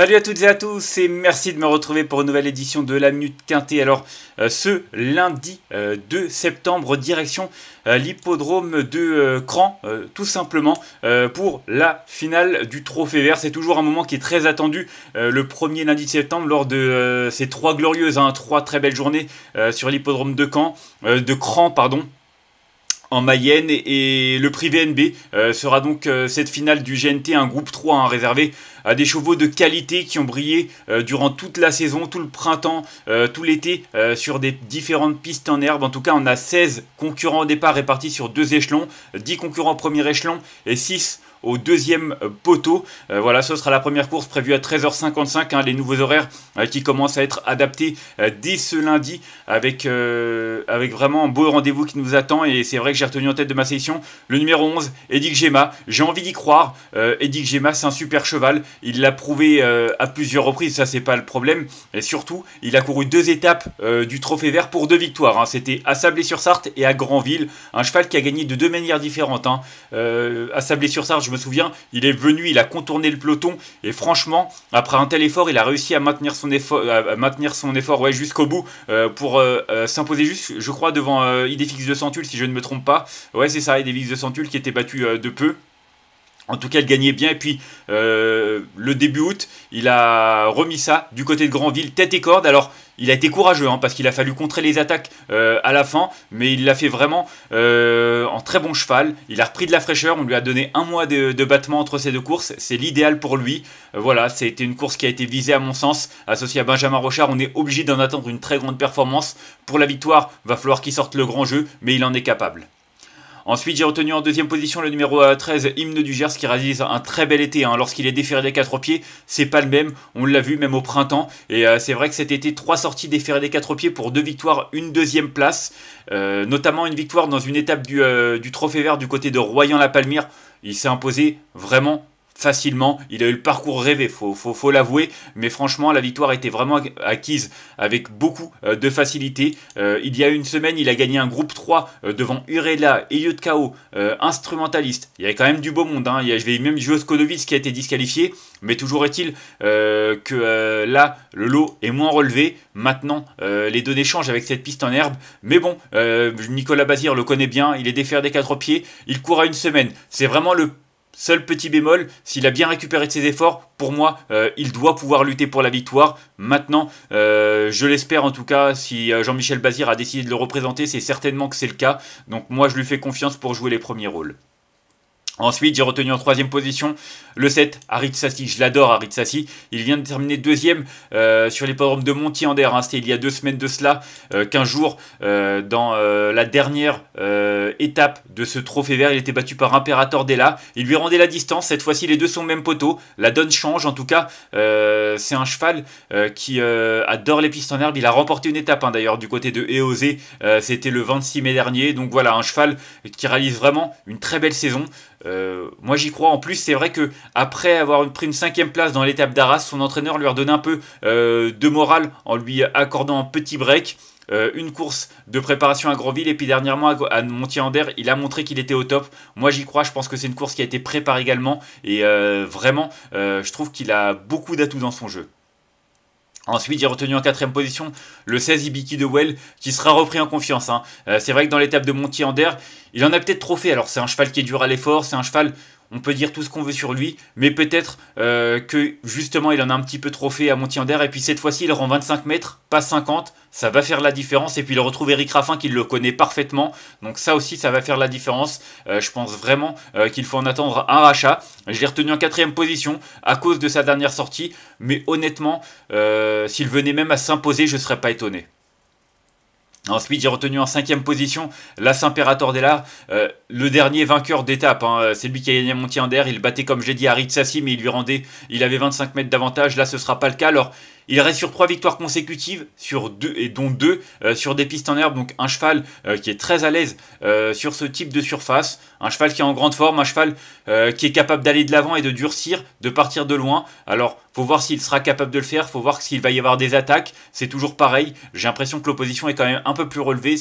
Salut à toutes et à tous et merci de me retrouver pour une nouvelle édition de la Minute Quintée. Alors euh, ce lundi 2 euh, septembre, direction euh, l'hippodrome de Cran, tout simplement, pour la finale du Trophée Vert. C'est toujours un moment qui est très attendu le premier lundi de septembre lors de ces trois glorieuses, hein, trois très belles journées sur l'hippodrome de Caen, de Cran, pardon en Mayenne et le prix VNB euh, sera donc euh, cette finale du GNT, un groupe 3 hein, réservé à des chevaux de qualité qui ont brillé euh, durant toute la saison, tout le printemps, tout l'été sur des différentes pistes en herbe. En tout cas, on a 16 concurrents au départ répartis sur deux échelons, 10 concurrents au premier échelon et 6 au deuxième euh, poteau. Euh, voilà, ce sera la première course prévue à 13h55. Hein, les nouveaux horaires euh, qui commencent à être adaptés dès ce lundi avec, avec vraiment un beau rendez-vous qui nous attend. Et c'est vrai que j'ai retenu en tête de ma session le numéro 11, Edic Gemma. J'ai envie d'y croire. Edic Gemma, c'est un super cheval. Il l'a prouvé à plusieurs reprises, ça c'est pas le problème. Et surtout, il a couru deux étapes du Trophée Vert pour deux victoires. Hein. C'était à Sablé-sur-Sarthe et à Granville. Un cheval qui a gagné de deux manières différentes. Hein. à Sablé-sur-Sarthe, je me souviens, il est venu, il a contourné le peloton, et franchement, après un tel effort, il a réussi à maintenir son effort, maintenir son effort ouais, jusqu'au bout euh, pour euh, euh, s'imposer juste, je crois, devant Idéfix de Santul, si je ne me trompe pas. Ouais, c'est ça, Idéfix de Santul qui était battu de peu. En tout cas, il gagnait bien. Et puis, euh, le début août, il a remis ça du côté de Granville, tête et corde. Alors, il a été courageux hein, parce qu'il a fallu contrer les attaques euh, à la fin, mais il l'a fait vraiment euh, en très bon cheval. Il a repris de la fraîcheur. On lui a donné un mois de, de battement entre ces deux courses. C'est l'idéal pour lui. voilà, c'était une course qui a été visée à mon sens. Associée à Benjamin Rochard, on est obligé d'en attendre une très grande performance. Pour la victoire, va falloir qu'il sorte le grand jeu, mais il en est capable. Ensuite, j'ai retenu en deuxième position le numéro 13, euh, Hymne du Gers, qui réalise un très bel été. Hein. Lorsqu'il est déféré des quatre pieds, c'est pas le même. On l'a vu même au printemps. Et euh, c'est vrai que cet été, trois sorties déférées des quatre pieds pour deux victoires, une deuxième place. Euh, notamment une victoire dans une étape du, du Trophée Vert du côté de Royan-la-Palmire. Il s'est imposé vraiment facilement. Il a eu le parcours rêvé, faut, faut, l'avouer. Mais franchement, la victoire était vraiment acquise avec beaucoup euh, de facilité. Euh, il y a une semaine, il a gagné un groupe 3 euh, devant Urela et Yotkao, instrumentaliste. Il y avait quand même du beau monde. Hein. Il y même jouer Kodovic qui a été disqualifié. Mais toujours est-il que là, le lot est moins relevé. Maintenant, les données changent avec cette piste en herbe. Mais bon, Nicolas Bazir le connaît bien. Il est défaire des quatre pieds. Il court à une semaine. C'est vraiment le Seul petit bémol, s'il a bien récupéré de ses efforts, pour moi, euh, il doit pouvoir lutter pour la victoire. Maintenant, euh, je l'espère en tout cas, si euh, Jean-Michel Bazir a décidé de le représenter, c'est certainement que c'est le cas. Donc moi, je lui fais confiance pour jouer les premiers rôles. Ensuite, j'ai retenu en troisième position le 7, Harit Sassi. Je l'adore, Harit Sassi. Il vient de terminer deuxième euh, sur sur l'hippodrome de montier ander hein. C'était il y a deux semaines de cela, euh, qu'un jour, euh, dans la dernière étape de ce trophée vert. Il était battu par Imperator Della. Il lui rendait la distance. Cette fois-ci, les deux sont au même poteau. La donne change, en tout cas. C'est un cheval qui adore les pistes en herbe. Il a remporté une étape, hein, d'ailleurs, du côté de Eosé. C'était le 26 mai dernier. Donc voilà, un cheval qui réalise vraiment une très belle saison. Euh, moi j'y crois. En plus, c'est vrai que après avoir pris une cinquième place dans l'étape d'Arras, son entraîneur lui a redonné un peu euh, de morale en lui accordant un petit break. Euh, une course de préparation à Grandville et puis dernièrement à, Montier-Ander, il a montré qu'il était au top. Moi j'y crois, je pense que c'est une course qui a été préparée également et vraiment je trouve qu'il a beaucoup d'atouts dans son jeu. Ensuite, il j'ai retenu en quatrième position le 16 Ibiki de Well, qui sera repris en confiance. Hein. Euh, c'est vrai que dans l'étape de Monty ander il en a peut-être trop fait. Alors, c'est un cheval qui est dur à l'effort, c'est un cheval on peut dire tout ce qu'on veut sur lui, mais peut-être euh, que justement il en a un petit peu trop fait à d'air. et puis cette fois-ci il rend 25 mètres, pas 50, ça va faire la différence, et puis il retrouve Eric Raffin qui le connaît parfaitement, donc ça aussi ça va faire la différence, euh, je pense vraiment euh, qu'il faut en attendre un rachat, je l'ai retenu en quatrième position à cause de sa dernière sortie, mais honnêtement, s'il venait même à s'imposer, je ne serais pas étonné. Ensuite, j'ai retenu en cinquième position l'As Imperator des euh, le dernier vainqueur d'étape. Hein, euh, c'est lui qui a gagné Montier d'air. Il battait, comme j'ai dit, à Sassi, mais il lui rendait. Il avait 25 mètres d'avantage. Là, ce ne sera pas le cas. Alors, il reste sur trois victoires consécutives, sur deux, et dont deux euh, sur des pistes en herbe. Donc, un cheval qui est très à l'aise sur ce type de surface. Un cheval qui est en grande forme. Un cheval qui est capable d'aller de l'avant et de durcir, de partir de loin. Alors, faut voir s'il sera capable de le faire, faut voir s'il va y avoir des attaques. C'est toujours pareil. J'ai l'impression que l'opposition est quand même un peu plus relevée,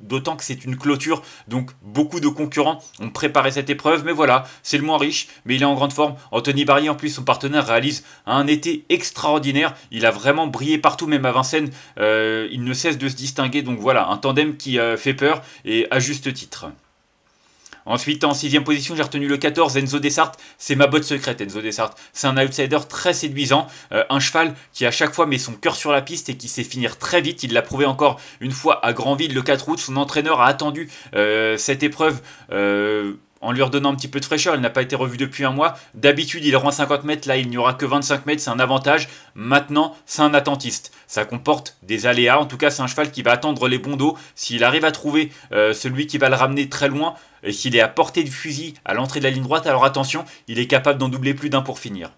d'autant que c'est une clôture. Donc beaucoup de concurrents ont préparé cette épreuve. Mais voilà, c'est le moins riche, mais il est en grande forme. Anthony Barry en plus, son partenaire, réalise un été extraordinaire. Il a vraiment brillé partout, même à Vincennes. Euh, il ne cesse de se distinguer. Donc voilà, un tandem qui euh, fait peur et à juste titre. Ensuite, en sixième position, j'ai retenu le 14, Enzo Dessart. C'est ma botte secrète, Enzo Desart. C'est un outsider très séduisant, euh, un cheval qui à chaque fois met son cœur sur la piste et qui sait finir très vite. Il l'a prouvé encore une fois à Grandville le 4 août. Son entraîneur a attendu euh, cette épreuve. Euh, en lui redonnant un petit peu de fraîcheur. Il n'a pas été revu depuis un mois. D'habitude, il rend 50 mètres. Là, il n'y aura que 25 mètres. C'est un avantage. Maintenant, c'est un attentiste. Ça comporte des aléas. En tout cas, c'est un cheval qui va attendre les bons dos. S'il arrive à trouver euh, celui qui va le ramener très loin et s'il est à portée de fusil à l'entrée de la ligne droite, alors attention, il est capable d'en doubler plus d'un pour finir.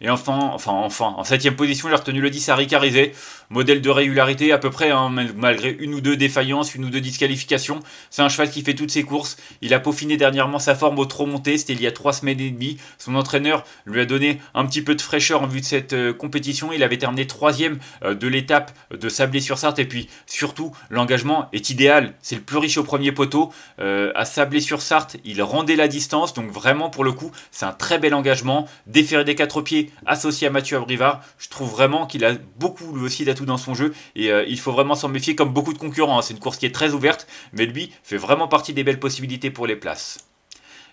Et enfin, enfin, enfin, en septième position, j'ai retenu le 10 à Ricarizé. modèle de régularité à peu près, hein, malgré une ou deux défaillances, une ou deux disqualifications. C'est un cheval qui fait toutes ses courses. Il a peaufiné dernièrement sa forme au trop monté, c'était il y a trois semaines et demie. Son entraîneur lui a donné un petit peu de fraîcheur en vue de cette euh, compétition. Il avait terminé troisième euh, de l'étape de Sablé-sur-Sarthe. Et puis surtout, l'engagement est idéal. C'est le plus riche au premier poteau. Euh, à Sablé-sur-Sarthe, il rendait la distance. Donc vraiment, pour le coup, c'est un très bel engagement. Déféré des quatre pieds associé à Mathieu Abrivard. Je trouve vraiment qu'il a beaucoup aussi d'atouts dans son jeu et euh, il faut vraiment s'en méfier comme beaucoup de concurrents. Hein. C'est une course qui est très ouverte, mais lui fait vraiment partie des belles possibilités pour les places.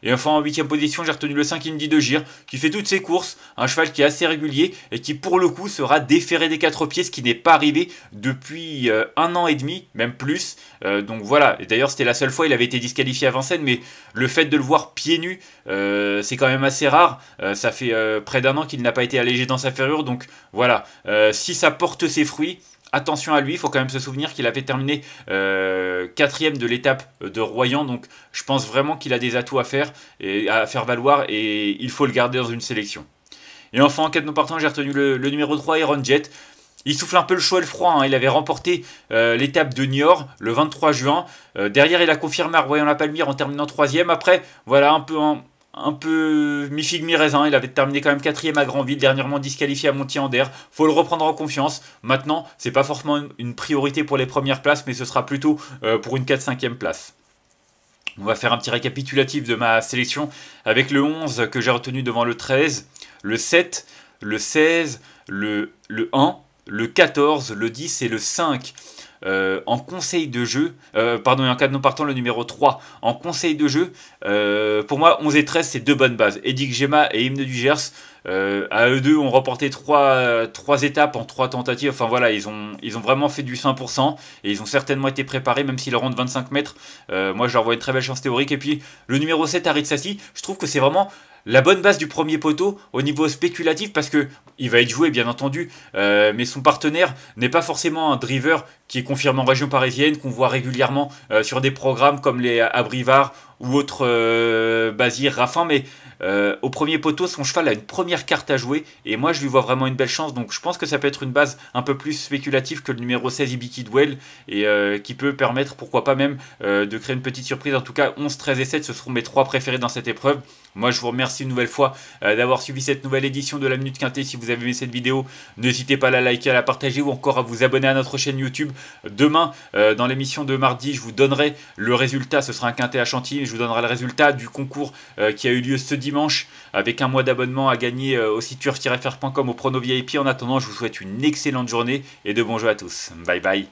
Et enfin en huitième position, j'ai retenu le 5 dit de Gire, qui fait toutes ses courses, un cheval qui est assez régulier et qui pour le coup sera déféré des quatre pieds, ce qui n'est pas arrivé depuis euh, un an et demi, même plus. Euh, donc voilà, et d'ailleurs c'était la seule fois il avait été disqualifié à Vincennes, mais le fait de le voir pieds nus, euh, c'est quand même assez rare. ça fait près d'un an qu'il n'a pas été allégé dans sa ferrure, donc voilà, si ça porte ses fruits, attention à lui, il faut quand même se souvenir qu'il avait terminé euh, quatrième de l'étape euh, de Royan, donc je pense vraiment qu'il a des atouts à faire et à faire valoir et il faut le garder dans une sélection. Et enfin, en de non partant, j'ai retenu le, numéro 3, Iron Jet. Il souffle un peu le chaud et le froid. Hein. Il avait remporté euh, l'étape de Niort le 23 juin. derrière, il a confirmé à Royan la palmire en terminant troisième. Après, voilà, un peu en, un peu mi-figue mi-raisin. Il avait terminé quand même quatrième à Grandville, dernièrement disqualifié à montier en Faut le reprendre en confiance. Maintenant, ce n'est pas forcément une priorité pour les premières places, mais ce sera plutôt euh, pour une 4-5e place. On va faire un petit récapitulatif de ma sélection avec le 11 que j'ai retenu devant le 13, le 7, le 16, le 1, le 14, le 10 et le 5. Euh, en conseil de jeu, euh, pardon, et en cas de non partant, le numéro 3 en conseil de jeu, euh, pour moi, 11 et 13, c'est deux bonnes bases. Edic Gemma et Hymne du Gers, à eux deux, ont remporté trois, étapes en trois tentatives. Enfin voilà, ils ont, ils ont vraiment fait du 100% et ils ont certainement été préparés, même s'ils rentrent 25 mètres. moi, je leur vois une très belle chance théorique. Et puis, le numéro 7, Harit je trouve que c'est vraiment la bonne base du premier poteau au niveau spéculatif parce que il va être joué bien entendu, mais son partenaire n'est pas forcément un driver qui est confirmé en région parisienne, qu'on voit régulièrement euh, sur des programmes comme les Abrivar ou autres euh, Bazir, Raffin, mais euh, au premier poteau, son cheval a une première carte à jouer, et moi je lui vois vraiment une belle chance, donc je pense que ça peut être une base un peu plus spéculative que le numéro 16 Ibiki Dwell, et qui peut permettre, pourquoi pas même, de créer une petite surprise. En tout cas, 11, 13 et 7, ce seront mes trois préférés dans cette épreuve. Moi, je vous remercie une nouvelle fois d'avoir suivi cette nouvelle édition de la Minute Quintée. Si vous avez aimé cette vidéo, n'hésitez pas à la liker, à la partager ou encore à vous abonner à notre chaîne YouTube Demain, euh, dans l'émission de mardi, je vous donnerai le résultat. Ce sera un quintet à Chantilly. Je vous donnerai le résultat du concours euh, qui a eu lieu ce dimanche avec un mois d'abonnement à gagner au turf frcom au prono VIP. En attendant, je vous souhaite une excellente journée et de bons jeux à tous. Bye bye.